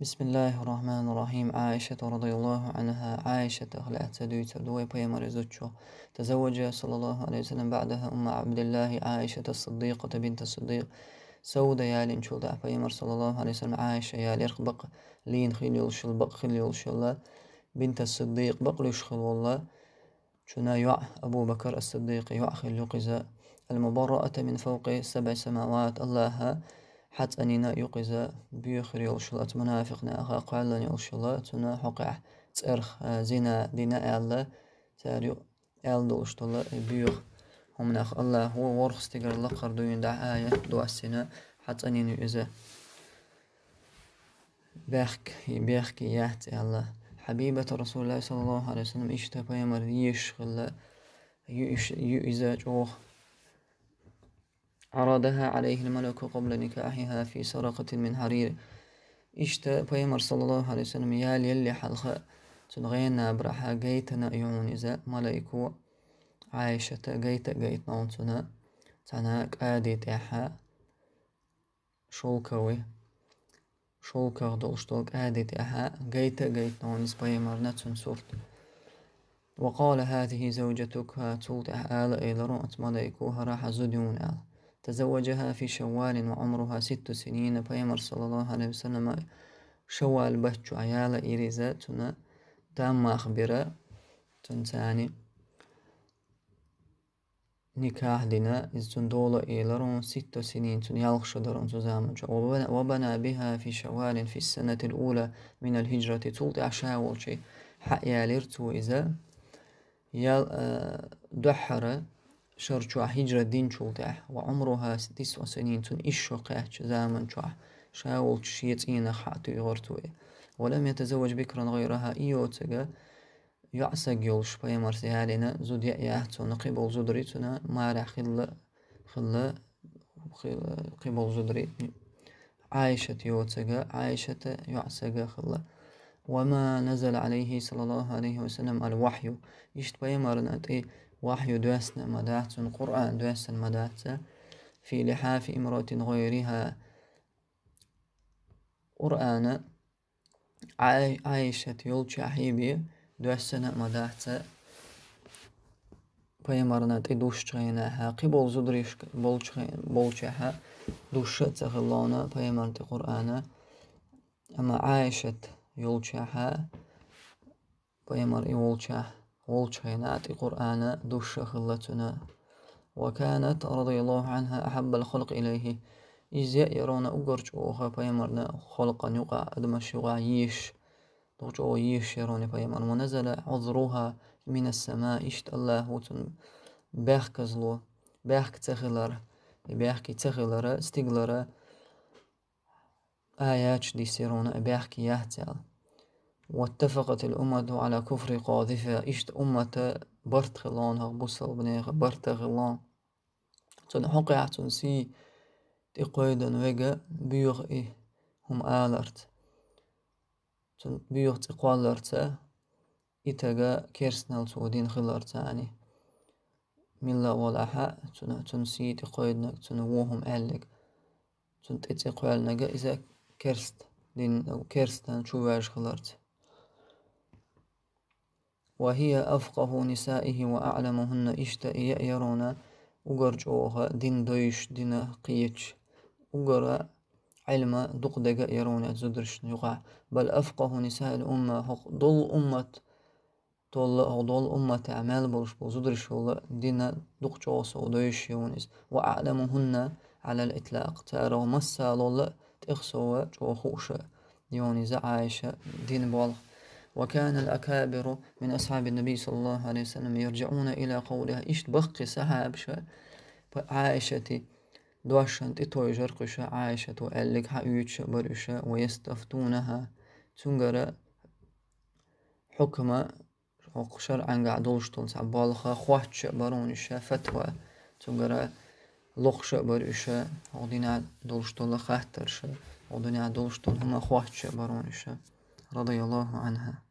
بسم الله الرحمن الرحيم عائشة رضي الله عنها عائشة أخلعت سدويت دوي بيما رزوتشو تزوج صلى الله عليه وسلم بعدها أم عبد الله عائشة الصديقة بنت الصديق سودة يالين شلدع بيمر صلى الله عليه وسلم عائشة يالين بق لين خيل يلشل بق خيل يلشل بنت الصديق بق ليشخل والله شنا يع أبو بكر الصديق يع خيل المبرأة من فوق سبع سماوات الله حتى يوقظ بيخر يولشلات منافقنا أخا قالا يولشلات حقع تسرخ زنا دينا ألا تاريو أل دولشتلا بيخ ومن أخ الله هو ورخ استقر لقر دوين دع آية دعا السنة حتى إذا بيخك بيخك يهت الله حبيبة رسول الله صلى الله عليه وسلم اشتبه يمر يشغل يؤذى جوخ أرادها عليه الملك قبل نكاحها في سرقة من حرير اشتا بيمر صلى الله عليه وسلم يا للي حلخة تلغينا برحا جيتنا ايون إذا ملايكو عائشة جيت جيت نونتنا تناك آدي تحا شوكوي شوكا دوشتوك آدي تحا جيت جيت نونس بيمر نتون سوفت وقال هذه زوجتك تولتح آل إلى رؤت ملايكوها راح زدون آل تزوجها في شوال وعمرها ست سنين فيمر صلى الله عليه وسلم شوال بهج عيال إريزا تنا تام أخبرة تنساني نكاح دينا إذن دولة إيلارون ست سنين تن يلخش درون تزامن وبنى بها في شوال في السنة الأولى من الهجرة تلت أشاول شيء حق يالرتو إذا يال آه، دحره شر شو هجرة دين چولتاه وعمرها تسع سنين تن قاه شزامن شو شاول شيت إينا خاتو يغرتوي ولم يتزوج بكرا غيرها تجا يعسى يول شبايا مرسيها هالينا زود يأياهتو نقبل زودريتنا مارع خل خل قبل زودري عائشة يوتسجا عائشة يعسجا خلّا وما نزل عليه صلى الله عليه وسلم الوحي إيش تبيمرنا تي وحي دوسنا مداتن قرآن دواسن مداتن في لحاف امرأة غيرها قرآن عائشة يول شاحيبي دواسنا مداتن payemarna te dushchayna ha qibol zudrish bolchayn bolchaha dushcha e tsaghlona payemarna te yo'lchaha ويمر يولشه ولشينات القرآن دش خلتنا وكانت رضي الله عنها أحب الخلق إليه إزاء يرون أقرج أوخا بيمرنا خلقا يقع أدمش يقع يش دوج أو يش يرون بيمر ونزل عذرها من السماء إشت الله وتن بيخ كزلو بيخ تخلر بيخ كتخلر استقلر آيات دي سيرون بيحكي يهتل واتفقت الأمة على كفر قاذفة إشت أمة برت خلان هغبوسل بنيغ برت غلان تن حقع تنسي قيدا وغا بيغ إيه هم آلرت تن بيغ تقوالرت إتغا كيرسنال تودين خلرت يعني ملا والأحا تنسي تقيدنك تنوهم ألك تنتقوالنك إذا كيرست دين أو كيرست شو وهي أفقه نسائه وأعلمهن إشت يرون أجرج أوها دين دويش دين قيتش أجر علم دق دق يرون زدرش يقع بل أفقه نساء الأمة حق ضل أمة طول أضل أمة أعمال برش بزدرش ولا دين دق جوس ودويش يونس وأعلمهن على الإطلاق ترى مسال تخسو وخوشة يعني زعايش دين بوالغ وكان الأكابر من أصحاب النبي صلى الله عليه وسلم يرجعون إلى قولها إيش بقي عائشة عائشتي دوشنت إتوي جرقش عائشة وقالك حيوتش برشا ويستفتونها تنجر حكم حق شرعا قاعدولشتون سعبالخا خواتش برونش فتوى تنجر lochse barise, adinál dolstól lacháttarse, adinál dolstól huma huatse baronise, radai Allahu anha.